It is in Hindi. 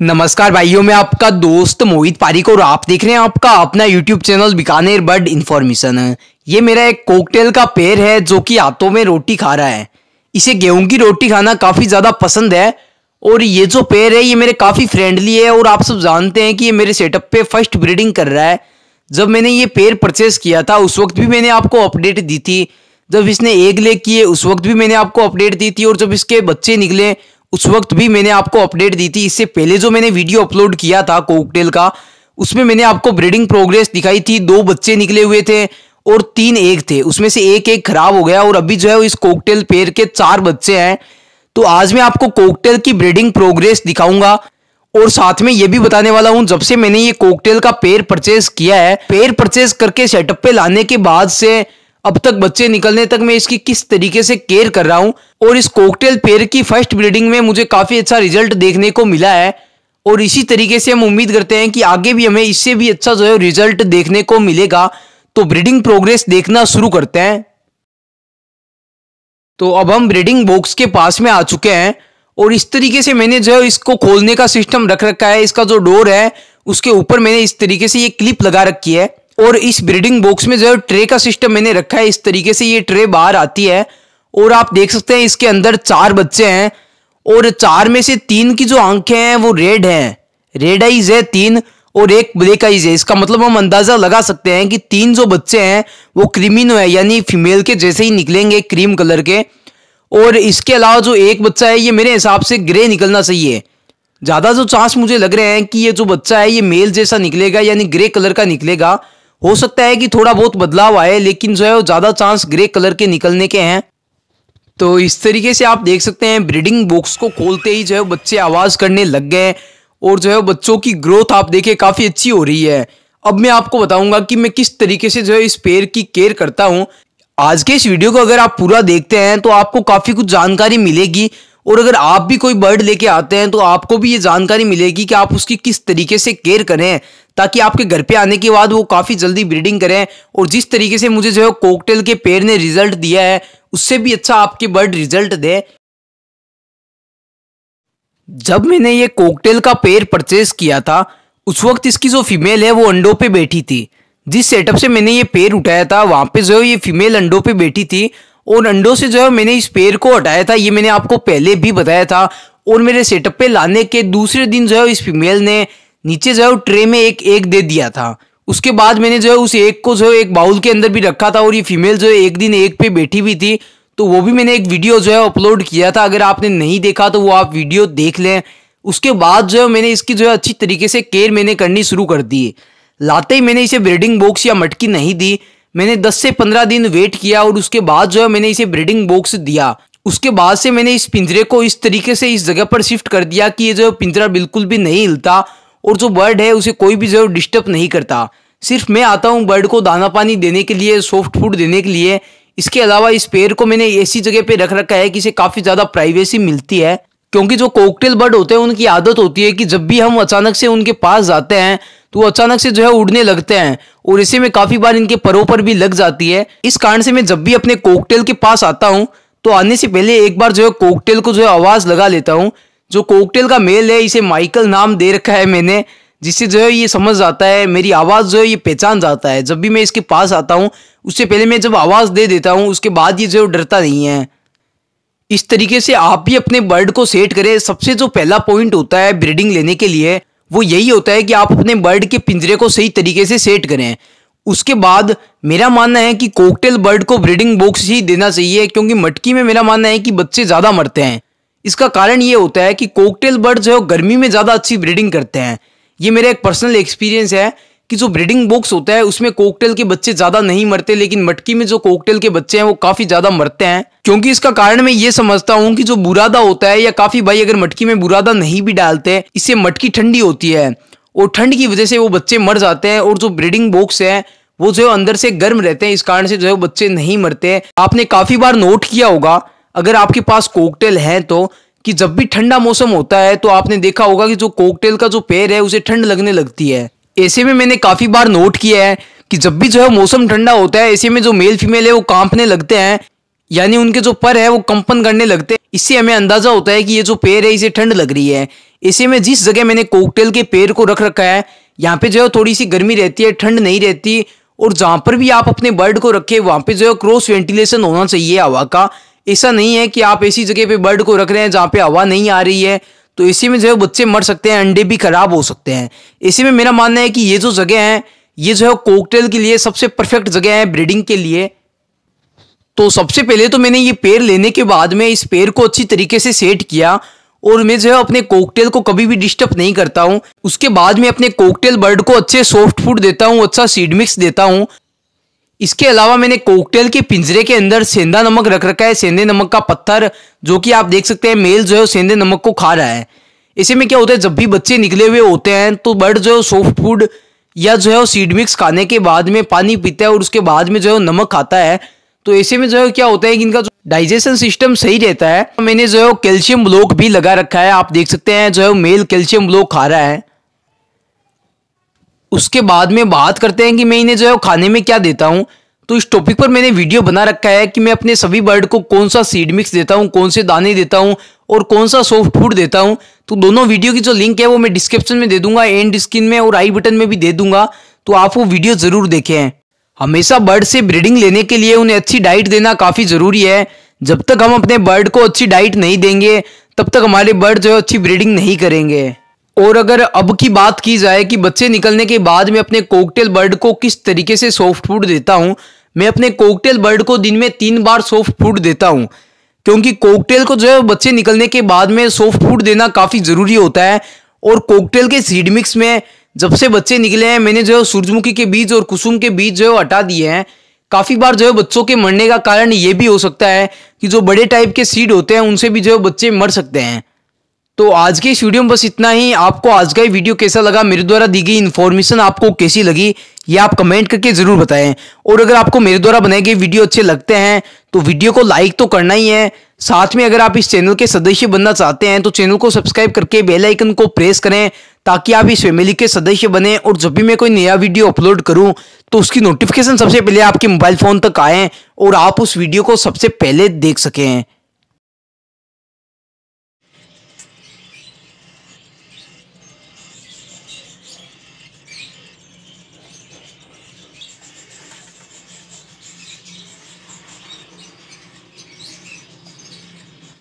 नमस्कार भाइयों मैं आपका दोस्त मोहित पारिक और आप देख रहे हैं आपका अपना YouTube channel Bikaner bird information ये मेरा एक कोकटेल का पेड़ है जो कि हाथों में रोटी खा रहा है इसे गेहूं की रोटी खाना काफ़ी ज़्यादा पसंद है और ये जो पेड़ है ये मेरे काफ़ी फ्रेंडली है और आप सब जानते हैं कि ये मेरे सेटअप पे फर्स्ट ब्रीडिंग कर रहा है जब मैंने ये पेड़ परचेस किया था उस वक्त भी मैंने आपको अपडेट दी थी जब इसने एक लेक किए उस वक्त भी मैंने आपको अपडेट दी थी और जब इसके बच्चे निकले उस वक्त भी मैंने आपको अपडेट दी थी इससे पहले जो मैंने वीडियो अपलोड किया था कोकटेल का उसमें मैंने आपको ब्रीडिंग प्रोग्रेस दिखाई थी दो बच्चे निकले हुए थे और तीन एक थे उसमें से एक एक खराब हो गया और अभी जो है इस कोकटेल पेड़ के चार बच्चे हैं तो आज मैं आपको कोकटेल की ब्रीडिंग प्रोग्रेस दिखाऊंगा और साथ में ये भी बताने वाला हूं जब से मैंने ये कोकटेल का पेड़ परचेस किया है पेड़ परचेज करके सेटअप पे लाने के बाद से अब तक बच्चे निकलने तक मैं इसकी किस तरीके से केयर कर रहा हूँ और इस कोकटेल पेयर की फर्स्ट ब्रीडिंग में मुझे काफ़ी अच्छा रिजल्ट देखने को मिला है और इसी तरीके से हम उम्मीद करते हैं कि आगे भी हमें इससे भी अच्छा जो है रिजल्ट देखने को मिलेगा तो ब्रीडिंग प्रोग्रेस देखना शुरू करते हैं तो अब हम ब्रीडिंग बॉक्स के पास में आ चुके हैं और इस तरीके से मैंने जो है इसको खोलने का सिस्टम रख रखा है इसका जो डोर है उसके ऊपर मैंने इस तरीके से ये क्लिप लगा रखी है और इस ब्रीडिंग बॉक्स में जो है ट्रे का सिस्टम मैंने रखा है इस तरीके से ये ट्रे बाहर आती है और आप देख सकते हैं इसके अंदर चार बच्चे हैं और चार में से तीन की जो आंखें हैं वो रेड हैं रेड आइज है तीन और एक ब्लैक आइज है इसका मतलब हम अंदाजा लगा सकते हैं कि तीन जो बच्चे हैं वो क्रीमिनो है यानी फीमेल के जैसे ही निकलेंगे क्रीम कलर के और इसके अलावा जो एक बच्चा है ये मेरे हिसाब से ग्रे निकलना चाहिए ज़्यादा जो चांस मुझे लग रहे हैं कि ये जो बच्चा है ये मेल जैसा निकलेगा यानी ग्रे कलर का निकलेगा हो सकता है कि थोड़ा बहुत बदलाव आए लेकिन जो है वो ज़्यादा चांस ग्रे कलर के निकलने के हैं तो इस तरीके से आप देख सकते हैं ब्रीडिंग बॉक्स को खोलते ही जो है बच्चे आवाज़ करने लग गए और जो है बच्चों की ग्रोथ आप देखें काफ़ी अच्छी हो रही है अब मैं आपको बताऊंगा कि मैं किस तरीके से जो है इस पेड़ की केयर करता हूँ आज के इस वीडियो को अगर आप पूरा देखते हैं तो आपको काफ़ी कुछ जानकारी मिलेगी और अगर आप भी कोई बर्ड लेके आते हैं तो आपको भी ये जानकारी मिलेगी कि आप उसकी किस तरीके से केयर करें ताकि आपके घर पे आने के बाद वो काफ़ी जल्दी ब्रीडिंग करें और जिस तरीके से मुझे जो है कोकटेल के पेड़ ने रिजल्ट दिया है उससे भी अच्छा आपके बर्ड रिजल्ट दें जब मैंने ये कोकटेल का पेड़ परचेज किया था उस वक्त इसकी जो फीमेल है वो अंडों पे बैठी थी जिस सेटअप से मैंने ये पेड़ उठाया था वहाँ पे जो है ये फीमेल अंडों पे बैठी थी और अंडों से जो है मैंने इस पेड़ को हटाया था ये मैंने आपको पहले भी बताया था और मेरे सेटअप पे लाने के दूसरे दिन जो है इस फीमेल ने नीचे जो है ट्रे में एक एक दे दिया था उसके बाद मैंने जो है उस एक को जो है एक बाउल के अंदर भी रखा था और ये फीमेल जो है एक दिन एक पे बैठी हुई थी तो वो भी मैंने एक वीडियो जो है अपलोड किया था अगर आपने नहीं देखा तो वो आप वीडियो देख लें उसके बाद जो है मैंने इसकी जो है अच्छी तरीके से केयर मैंने करनी शुरू कर दी लाते ही मैंने इसे ब्रीडिंग बॉक्स या मटकी नहीं दी मैंने 10 से 15 दिन वेट किया और उसके बाद जो है मैंने इसे ब्रीडिंग बॉक्स दिया उसके बाद से मैंने इस पिंजरे को इस तरीके से इस जगह पर शिफ्ट कर दिया कि ये जो पिंजरा बिल्कुल भी नहीं हिलता और जो बर्ड है उसे कोई भी जो डिस्टर्ब नहीं करता सिर्फ मैं आता हूँ बर्ड को दाना पानी देने के लिए सॉफ्ट फूड देने के लिए इसके अलावा इस पेड़ को मैंने ऐसी जगह पे रख रखा है कि इसे काफ़ी ज़्यादा प्राइवेसी मिलती है क्योंकि जो कोकटेल बर्ड होते हैं उनकी आदत होती है कि जब भी हम अचानक से उनके पास जाते हैं तो वो अचानक से जो है उड़ने लगते हैं और इसी में काफी बार इनके परों पर भी लग जाती है इस कारण से मैं जब भी अपने कोकटेल के पास आता हूँ तो आने से पहले एक बार जो है कोकटेल को जो है आवाज लगा लेता हूँ जो कोकटेल का मेल है इसे माइकल नाम दे रखा है मैंने जिससे जो है ये समझ जाता है मेरी आवाज़ जो है ये पहचान जाता है जब भी मैं इसके पास आता हूँ उससे पहले मैं जब आवाज़ दे देता हूँ उसके बाद ये जो डरता नहीं है इस तरीके से आप भी अपने बर्ड को सेट करें सबसे जो पहला पॉइंट होता है ब्रीडिंग लेने के लिए वो यही होता है कि आप अपने बर्ड के पिंजरे को सही तरीके से सेट करें उसके बाद मेरा मानना है कि कोकटेल बर्ड को ब्रीडिंग बॉक्स ही देना चाहिए क्योंकि मटकी में मेरा मानना है कि बच्चे ज़्यादा मरते हैं इसका कारण ये होता है कि कोकटेल बर्ड जो है गर्मी में ज़्यादा अच्छी ब्रीडिंग करते हैं ये मेरा एक पर्सनल एक्सपीरियंस है कि जो ब्रीडिंग बॉक्स होता है उसमें कोकटेल के बच्चे ज्यादा नहीं मरते लेकिन मटकी में जो कोकटेल के बच्चे हैं वो काफी ज्यादा मरते हैं क्योंकि इसका कारण मैं ये समझता हूँ कि जो बुरादा होता है या काफी भाई अगर मटकी में बुरादा नहीं भी डालते इससे मटकी ठंडी होती है और ठंड की वजह से वो बच्चे मर जाते हैं और जो ब्रीडिंग बॉक्स है वो जो है अंदर से गर्म रहते हैं इस कारण से जो है बच्चे नहीं मरते आपने काफी बार नोट किया होगा अगर आपके पास कोकटेल है तो कि जब भी ठंडा मौसम होता है तो आपने देखा होगा कि जो कोकटेल का जो पेड़ है उसे ठंड लगने लगती है ऐसे में मैंने काफ़ी बार नोट किया है कि जब भी जो है मौसम ठंडा होता है ऐसे में जो मेल फीमेल है वो कांपने लगते हैं यानी उनके जो पर है वो कंपन करने लगते हैं इससे हमें अंदाजा होता है कि ये जो पेड़ है इसे ठंड लग रही है ऐसे में जिस जगह मैंने कोकटेल के पेड़ को रख रखा है यहाँ पे जो है थोड़ी सी गर्मी रहती है ठंड नहीं रहती और जहां पर भी आप अपने बर्ड को रखे वहां पे जो है क्रॉस वेंटिलेशन होना चाहिए हवा का ऐसा नहीं है कि आप ऐसी जगह पे बर्ड को रख रहे हैं जहाँ पे हवा नहीं आ रही है तो इसी में जो है बच्चे मर सकते हैं अंडे भी खराब हो सकते हैं इसी में मेरा मानना है कि ये जो जगह है ये जो है कोकटेल के लिए सबसे परफेक्ट जगह है ब्रीडिंग के लिए तो सबसे पहले तो मैंने ये पेड़ लेने के बाद में इस पेड़ को अच्छी तरीके से सेट किया और मैं जो है अपने कोकटेल को कभी भी डिस्टर्ब नहीं करता हूँ उसके बाद में अपने कोकटेल बर्ड को अच्छे सॉफ्ट फूड देता हूँ अच्छा सीड मिक्स देता हूँ इसके अलावा मैंने कोकटेल के पिंजरे के अंदर सेंधा नमक रख रखा है सेंधे नमक का पत्थर जो कि आप देख सकते हैं मेल जो है सेंधे नमक को खा रहा है ऐसे में क्या होता है जब भी बच्चे निकले हुए होते हैं तो बर्ड जो है सॉफ्ट फूड या जो है सीड मिक्स खाने के बाद में पानी पीता है और उसके बाद में जो है नमक खाता है तो ऐसे में जो है क्या होता है कि इनका जो डाइजेशन सिस्टम सही रहता है मैंने जो है कैल्शियम ब्लॉक भी लगा रखा है आप देख सकते हैं जो है मेल कैल्शियम ब्लॉक खा रहा है उसके बाद में बात करते हैं कि मैं इन्हें जो है खाने में क्या देता हूँ तो इस टॉपिक पर मैंने वीडियो बना रखा है कि मैं अपने सभी बर्ड को कौन सा सीड मिक्स देता हूँ कौन से दाने देता हूँ और कौन सा सॉफ्ट फूड देता हूँ तो दोनों वीडियो की जो लिंक है वो मैं डिस्क्रिप्शन में दे दूंगा एंड स्क्रीन में और आई बटन में भी दे दूंगा तो आप वो वीडियो ज़रूर देखें हमेशा बर्ड से ब्रीडिंग लेने के लिए उन्हें अच्छी डाइट देना काफ़ी ज़रूरी है जब तक हम अपने बर्ड को अच्छी डाइट नहीं देंगे तब तक हमारे बर्ड जो है अच्छी ब्रीडिंग नहीं करेंगे और अगर अब की बात की जाए कि बच्चे निकलने के बाद मैं अपने कोकटेल बर्ड को किस तरीके से सॉफ्ट फूड देता हूँ मैं अपने कोकटेल बर्ड को दिन में तीन बार सॉफ्ट फूड देता हूँ क्योंकि कोकटेल को जो है बच्चे निकलने के बाद में सॉफ्ट फूड देना काफ़ी ज़रूरी होता है और कोकटेल के सीड मिक्स में जब से बच्चे निकले हैं मैंने जो है सूरजमुखी के बीज और कुसुम के बीज जो है हटा दिए हैं काफ़ी बार जो है बच्चों के मरने का कारण ये भी हो सकता है कि जो बड़े टाइप के सीड होते हैं उनसे भी जो है बच्चे मर सकते हैं तो आज के इस वीडियो में बस इतना ही आपको आज का ही वीडियो कैसा लगा मेरे द्वारा दी गई इन्फॉर्मेशन आपको कैसी लगी ये आप कमेंट करके ज़रूर बताएं और अगर आपको मेरे द्वारा बनाए गए वीडियो अच्छे लगते हैं तो वीडियो को लाइक तो करना ही है साथ में अगर आप इस चैनल के सदस्य बनना चाहते हैं तो चैनल को सब्सक्राइब करके बेल आइकन को प्रेस करें ताकि आप इस फैमिली के सदस्य बने और जब भी मैं कोई नया वीडियो अपलोड करूं तो उसकी नोटिफिकेशन सबसे पहले आपके मोबाइल फ़ोन तक आए और आप उस वीडियो को सबसे पहले देख सकें